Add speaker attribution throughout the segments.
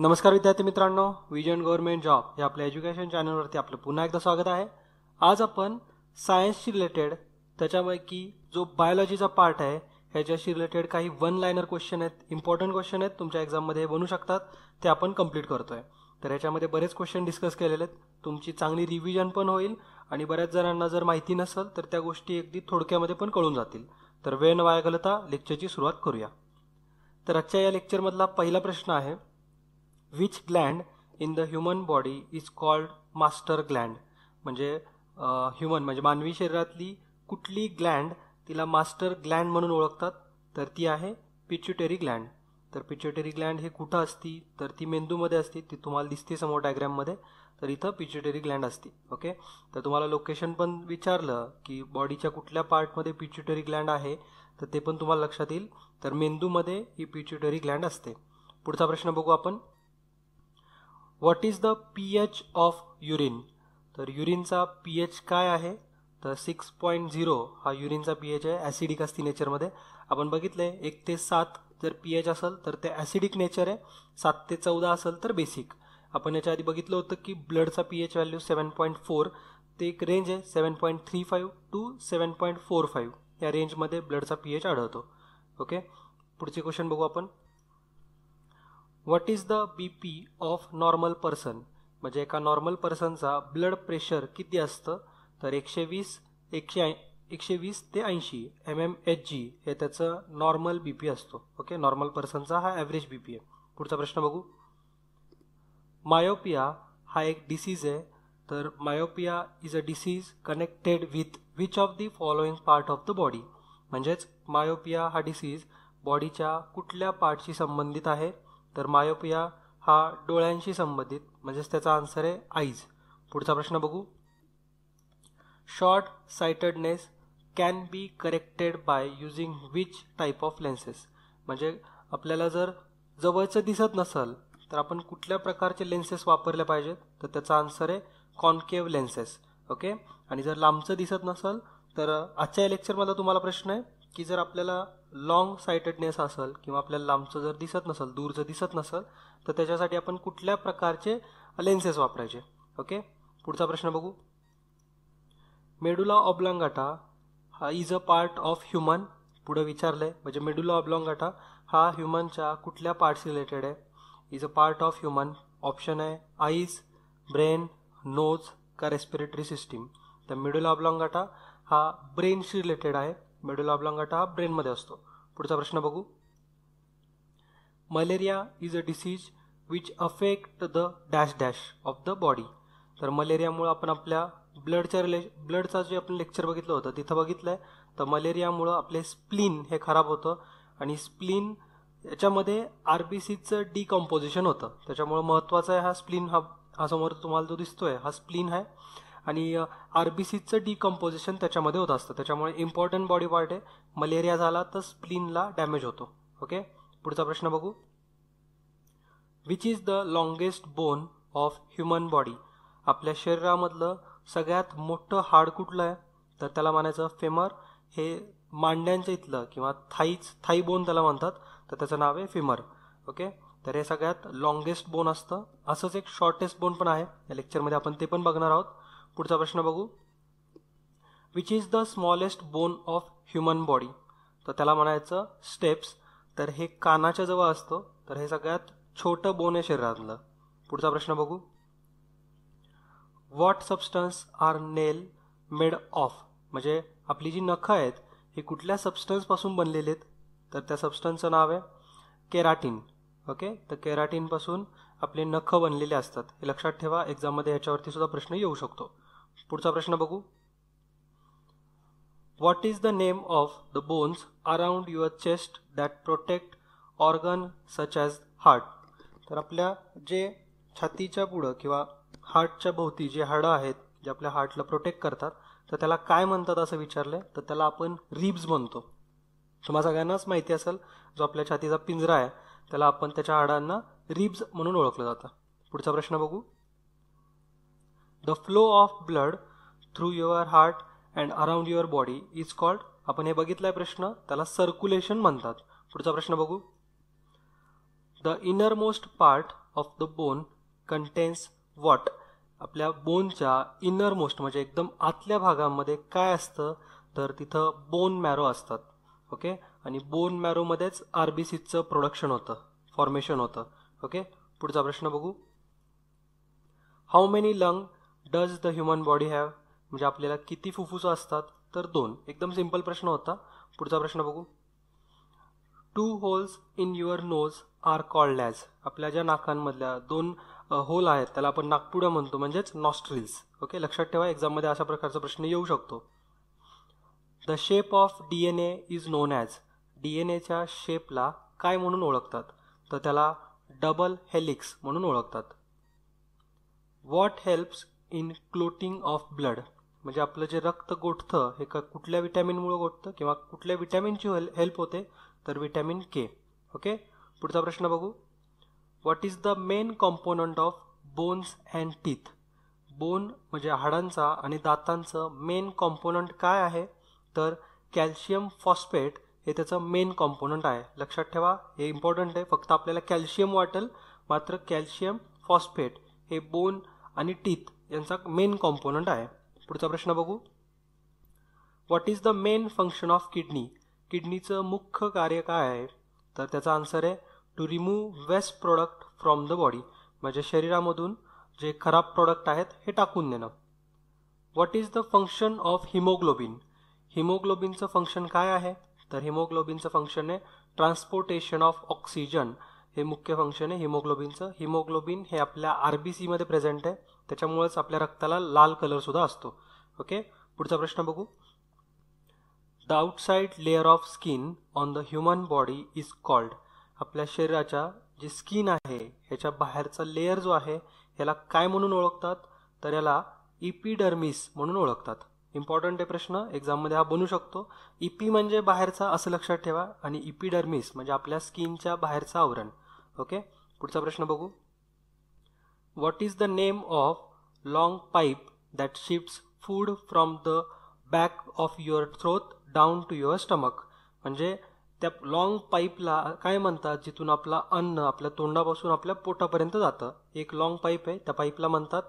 Speaker 1: नमस्कार विद्यार्थी मित्रांनो विजन गव्हर्नमेंट जॉब हे आपल्या एज्युकेशन चॅनलवरती आपलं पुन्हा एकदा स्वागत आहे आज आपण सायन्सशी रिलेटेड त्याच्यापैकी जो बायोलॉजीचा पार्ट आहे ह्याच्याशी रिलेटेड काही वन लायनर क्वेश्चन आहेत इम्पॉर्टंट क्वेश्चन आहेत तुमच्या एक्झाममध्ये बनू शकतात ते आपण कम्प्लीट करतोय तर याच्यामध्ये बरेच क्वेश्चन डिस्कस केलेले आहेत तुमची चांगली रिव्हिजन पण होईल आणि बऱ्याच जणांना जर माहिती नसेल तर त्या गोष्टी अगदी थोडक्यामध्ये पण कळून जातील तर वेळ न वाया घालता लेक्चरची सुरुवात करूया तर आजच्या या लेक्चरमधला पहिला प्रश्न आहे which gland in the human body is called master gland म्हणजे ह्युमन म्हणजे मानवी शरीरातली कुठली ग्लँड तिला मास्टर ग्लँड म्हणून ओळखतात तर ती आहे पिच्युटेरी ग्लँड तर पिच्युटेरी ग्लँड हे कुठं असती तर ती मेंदूमध्ये असते ती तुम्हाला दिसते समोर डायग्रॅममध्ये तर इथं पिच्युटेरी ग्लँड असते ओके तर तुम्हाला लोकेशन पण विचारलं की बॉडीच्या कुठल्या पार्टमध्ये पिच्युटरी ग्लँड आहे तर ते पण तुम्हाला लक्षात येईल तर मेंदूमध्ये ही पिच्युटरी ग्लँड असते पुढचा प्रश्न बघू आपण what is the P H of urine तर युरिनचा पी एच काय आहे तर सिक्स पॉईंट झिरो हा युरिनचा पी एच आहे ॲसिडिक असती नेचरमध्ये आपण बघितलं आहे एक ते सात जर पी एच असेल तर ते ॲसिडिक नेचर आहे सात ते चौदा असेल तर बेसिक आपण याच्या आधी बघितलं होतं की ब्लडचा P H value seven point four ते एक रेंज आहे seven point three five to seven point four five या रेंजमध्ये ब्लडचा पी एच आढळतो ओके पुढचे क्वेश्चन बघू आपण what is the B P of normal person म्हणजे एका नॉर्मल पर्सनचा ब्लड प्रेशर किती असतं तर एकशे वीस एकशे एकशे वीस ते ऐंशी एम एम एच जी हे त्याचं नॉर्मल बी पी असतो ओके नॉर्मल पर्सनचा हा ॲव्हरेज बी पी आहे पुढचा प्रश्न बघू मायोपिया हा एक डिसीज आहे तर myopia is a disease connected with which of the following part of the body म्हणजेच मायोपिया हा डिसीज बॉडीच्या कुठल्या पार्टशी संबंधित आहे तर मायोपिया हा डोळ्यांशी संबंधित म्हणजेच त्याचा आन्सर आहे आईज पुढचा प्रश्न बघू short sightedness can be corrected by using which type of lenses म्हणजे आपल्याला जर जवळचं दिसत नसेल तर आपण कुठल्या प्रकारचे लेन्सेस वापरले पाहिजेत तर त्याचा आन्सर आहे कॉन्केव्ह लेन्सेस ओके आणि जर लांबचं दिसत नसेल तर आजच्या या लेक्चरमधला तुम्हाला प्रश्न आहे की जर आपल्याला लॉंग सायटेडनेस असेल किंवा आपल्याला लांबचं जर दिसत नसेल दूरचं दिसत नसेल तर त्याच्यासाठी आपण कुठल्या प्रकारचे लेन्सेस वापरायचे ओके पुढचा प्रश्न बघू मेडुला ऑब्लॉंगाटा हा is a part of human पुढे विचारलंय म्हणजे मेडुला ऑब्लॉंगाटा हा ह्युमनच्या कुठल्या पार्टशी रिलेटेड आहे is a part of human option आहे आईज ब्रेन नोज का रेस्पिरेटरी सिस्टीम तर मेडुला ऑब्लॉंगाटा हा ब्रेनशी रिलेटेड आहे मेडुला ऑब्लांगाटा हा ब्रेनमध्ये असतो पुढचा प्रश्न बघू malaria is a disease which affect the dash dash of the body तर मलेरियामुळं आपण आपल्या ब्लडच्या रिले ब्लडचा जे आपण लेक्चर बघितलं होतं तिथं बघितलं आहे तर मलेरियामुळं आपले स्प्लीन हे खराब होतं आणि स्प्लीन याच्यामध्ये आर बी सीचं डिकॉम्पोजिशन होतं त्याच्यामुळं महत्त्वाचा आहे हा स्प्लीन हा हा समोर तुम्हाला जो दिसतोय हा स्प्लीन आहे आणि आर बी सीचं डिकम्पोजिशन त्याच्यामध्ये होत असतं त्याच्यामुळे इम्पॉर्टंट बॉडी पार्ट आहे मलेरिया झाला तर स्प्लीनला डॅमेज होतो ओके पुढचा प्रश्न बघू which is the longest bone of human body आपल्या शरीरामधलं सगळ्यात मोठं हाड कुठलं आहे तर त्याला म्हणायचं फेमर हे मांड्यांच्या इथलं किंवा थाईच थाई बोन त्याला म्हणतात तर त्याचं नाव आहे फेमर ओके तर हे सगळ्यात लॉंगेस्ट बोन असतं असंच एक शॉर्टेस्ट बोन पण आहे या लेक्चरमध्ये आपण ते पण बघणार आहोत पुढचा प्रश्न बघू which is the smallest bone of human body तर त्याला म्हणायचं स्टेप्स तर हे कानाच्या जवळ असतं तर हे सगळ्यात छोटं बोन आहे शरीरातलं पुढचा प्रश्न बघू what substance are nail made of म्हणजे आपली जी नखं आहेत ही कुठल्या सबस्टन्सपासून बनलेले आहेत तर त्या सबस्टन्सचं नाव आहे केराटिन ओके तर केराटीनपासून आपले नखं बनलेले असतात हे लक्षात ठेवा एक्झाममध्ये याच्यावरती सुद्धा प्रश्न येऊ शकतो पुढचा प्रश्न बघू what is the name of the bones around your chest that protect organ such as heart तर आपल्या जे छातीच्या पुढं किंवा हार्टच्या भोवती जे हाडं आहेत जे आपल्या हार्टला प्रोटेक्ट करतात तर त्याला काय म्हणतात असं विचारलं तर त्याला आपण रिब्स म्हणतो तुम्हाला सगळ्यांनाच माहिती असेल जो आपल्या छातीचा पिंजरा आहे त्याला आपण त्याच्या हाडांना रिब्स म्हणून ओळखलं जातं पुढचा प्रश्न बघू the flow of blood through your heart and around your body is called आपण हे बघितलाय प्रश्न त्याला सर्क्युलेशन म्हणतात पुढचा प्रश्न बघू the inner most part of the bone contains what आपल्या बोनच्या इनर मोस्ट म्हणजे एकदम आतल्या भागामध्ये काय असतं तर तिथं बोन मॅरो असतात ओके आणि बोन मॅरोमध्येच आर बी सीचं प्रोडक्शन होतं फॉर्मेशन होतं ओके पुढचा प्रश्न बघू how many lung does the human body have म्हणजे आपल्याला किती फुफ्फुस असतात तर दोन एकदम सिंपल प्रश्न होता पुढचा प्रश्न बघू two holes in your nose are called as आपल्या ज्या नाकांमधल्या दोन होल आहेत त्याला आपण नागपुडं म्हणतो म्हणजेच नॉस्ट्रिल्स ओके लक्षात ठेवा एक्झाममध्ये अशा प्रकारचा प्रश्न येऊ शकतो the shape of D N A is known as D N एच्या शेपला काय म्हणून ओळखतात तर त्याला डबल हेलिक्स म्हणून ओळखतात what helps in clotting of blood म्हणजे आपलं जे रक्त गोठतं हे का कुठल्या विटॅमिनमुळे गोठतं किंवा कुठल्या विटॅमिनची हेल हेल्प होते तर विटॅमिन के ओके पुढचा प्रश्न बघू what is the main component of bones and teeth bone म्हणजे हाडांचा आणि दातांचं मेन कॉम्पोनंट काय आहे तर कॅल्शियम फॉस्फेट हे त्याचं मेन कॉम्पोनंट आहे लक्षात ठेवा हे इम्पॉर्टंट आहे फक्त आपल्याला कॅल्शियम वाटेल मात्र कॅल्शियम फॉस्फेट हे बोन आणि टीथ यांचा मेन कॉम्पोनंट आहे पुढचा प्रश्न बघू what is the main function of kidney किडनीचं मुख्य कार्य काय आहे तर त्याचा आन्सर आहे to remove waste product from the body म्हणजे शरीरामधून जे खराब प्रोडक्ट आहेत हे टाकून देणं what is the function of haemoglobin हिमोग्लोबिनचं फंक्शन काय आहे तर हिमोग्लोबिनचं फंक्शन आहे ट्रान्सपोर्टेशन ऑफ ऑक्सिजन हे मुख्य फंक्शन आहे हिमोग्लोबिनचं हिमोग्लोबिन हे आपल्या आर बी सीमध्ये प्रेझेंट आहे त्याच्यामुळेच आपल्या रक्ताला लाल कलरसुद्धा असतो ओके पुढचा प्रश्न बघू the outside layer of skin on the human body is called आपल्या शरीराच्या जी स्किन आहे ह्याच्या बाहेरचा लेअर जो आहे ह्याला काय म्हणून ओळखतात तर याला इपिडर्मिस म्हणून ओळखतात इम्पॉर्टंट आहे प्रश्न एक्झाममध्ये हा बनू शकतो इपी e म्हणजे बाहेरचा असं लक्षात ठेवा आणि इपिडर्मिस म्हणजे आपल्या स्किनच्या बाहेरचं आवरण ओके पुढचा प्रश्न बघू what is the name of long pipe that shifts food from the back of your throat down to your stomach म्हणजे त्या लॉंग पाईपला काय म्हणतात जिथून आपला अन्न आपल्या तोंडापासून आपल्या पोटापर्यंत जातं एक लॉंग पाईप आहे त्या पाईपला म्हणतात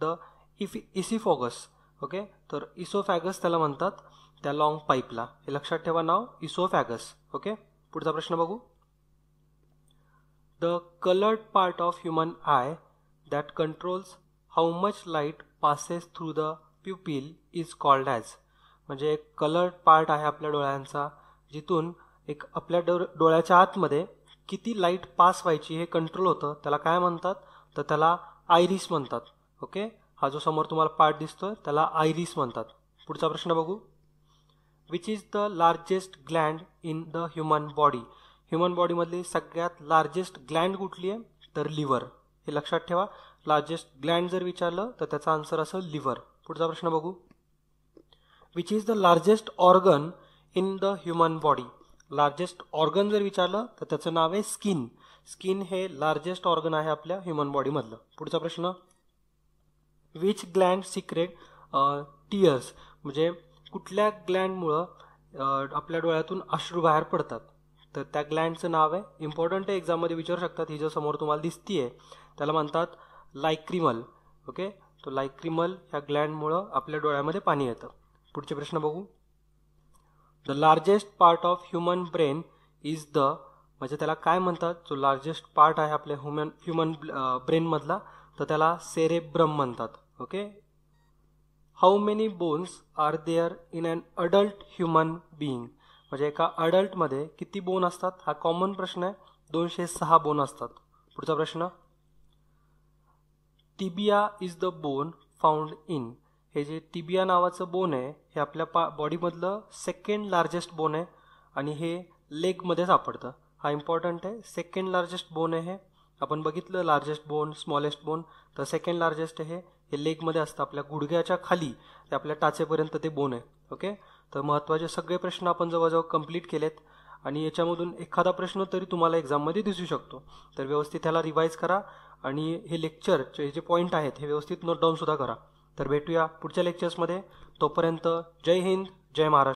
Speaker 1: द इफ इसिफॉगस ओके तर इसोफॅगस त्याला म्हणतात त्या लॉंग पाईपला हे लक्षात ठेवा नाव इसोफॅगस ओके पुढचा प्रश्न बघू the colored part of human eye that controls how much light passes through the pupil is called as म्हणजे एक कलर्ड पार्ट आहे आपल्या डोळ्यांचा जिथून एक आपल्या डो डोळ्याच्या आतमध्ये किती लाईट पास व्हायची हे कंट्रोल होतं त्याला काय म्हणतात तर त्याला आयरिस म्हणतात ओके हा जो समोर तुम्हाला पार्ट दिसतोय त्याला आयरिस म्हणतात पुढचा प्रश्न बघू which is the largest gland in the human body human बॉडीमधली सगळ्यात लार्जेस्ट ग्लँड कुठली आहे तर लिव्हर हे लक्षात ठेवा लार्जेस्ट ग्लँड जर विचारलं तर त्याचा आन्सर असं लिव्हर पुढचा प्रश्न बघू which is the largest organ in the human body largest organ जर विचारलं तर त्याचं नाव आहे स्किन स्किन हे लार्जेस्ट ऑर्गन आहे आपल्या ह्युमन बॉडीमधलं पुढचा प्रश्न विच ग्लँड सिक्रेट टीयर्स म्हणजे कुठल्या ग्लँडमुळं आपल्या डोळ्यातून अश्रू बाहेर पडतात तर त्या ग्लँडचं नाव आहे इम्पॉर्टंट आहे एक्झाममध्ये विचारू शकतात ही जो समोर तुम्हाला आहे त्याला म्हणतात लायक्रिमल ओके तो लायक्रिमल ह्या ग्लँडमुळं आपल्या डोळ्यामध्ये पाणी येतं पुढचे प्रश्न बघू the largest part of human brain is the म्हणजे त्याला काय म्हणतात जो लार्जेस्ट पार्ट आहे आपल्या ह्युमन ह्युमन ब्रेनमधला तर त्याला सेरेब्रम म्हणतात okay how many bones are there in an adult human being म्हणजे एका अडल्टमध्ये किती बोन असतात हा कॉमन प्रश्न आहे दोनशे सहा बोन असतात पुढचा प्रश्न tibia is the bone found in हे जे टिबिया नावाचं बोन आहे हे आपल्या पा बॉडीमधलं सेकंड लार्जेस्ट बोन आहे आणि हे लेगमध्ये सापडतं हा इम्पॉर्टंट आहे सेकंड लार्जेस्ट बोन आहे हे आपण बघितलं लार्जेस्ट बोन स्मॉलेस्ट बोन तर सेकंड लार्जेस्ट आहे हे लेगमध्ये असतं आपल्या गुडघ्याच्या खाली ते आपल्या टाचेपर्यंत ते बोन आहे ओके तर महत्त्वाचे सगळे प्रश्न आपण जवळजवळ कंप्लीट केलेत आणि याच्यामधून एखादा प्रश्न तरी तुम्हाला एक्झाममध्ये दिसू शकतो तर व्यवस्थित ह्याला रिवाईज करा आणि हे लेक्चरचे जे पॉईंट आहेत हे व्यवस्थित नोट डाऊनसुद्धा करा तर भेटूया पुढच्या लेक्चर्समध्ये तोपर्यंत जय हिंद जय महाराष्ट्र